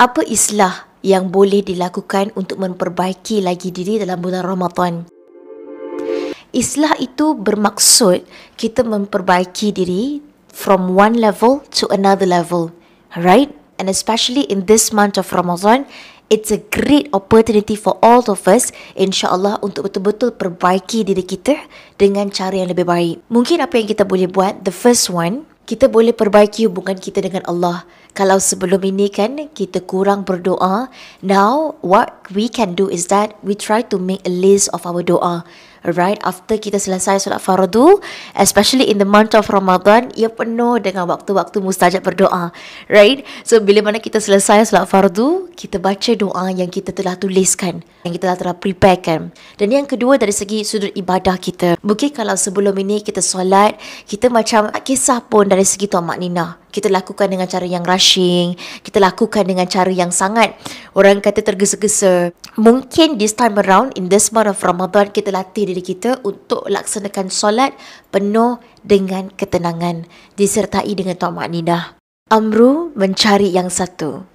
apa islah yang boleh dilakukan untuk memperbaiki lagi diri dalam bulan Ramadan. Islah itu bermaksud kita memperbaiki diri from one level to another level. Right? And especially in this month of Ramadan, it's a great opportunity for all of us insyaallah untuk betul-betul perbaiki diri kita dengan cara yang lebih baik. Mungkin apa yang kita boleh buat, the first one kita boleh perbaiki hubungan kita dengan Allah. Kalau sebelum ini kan kita kurang berdoa, now what we can do is that we try to make a list of our doa. Right after kita selesai solat fardu, especially in the month of Ramadan, ia penuh dengan waktu-waktu mustajab berdoa. Right? So bila mana kita selesai solat fardu, kita baca doa yang kita telah tuliskan, yang kita telah, telah preparekan. Dan yang kedua dari segi sudut ibadah kita. Mungkin kalau sebelum ini kita solat, kita macam ah, kisah pun dari dari segi tomak nina kita lakukan dengan cara yang rushing kita lakukan dengan cara yang sangat orang kata tergesa-gesa mungkin this time around in this month of Ramadan kita latih diri kita untuk laksanakan solat penuh dengan ketenangan disertai dengan tomak nina Amru mencari yang satu.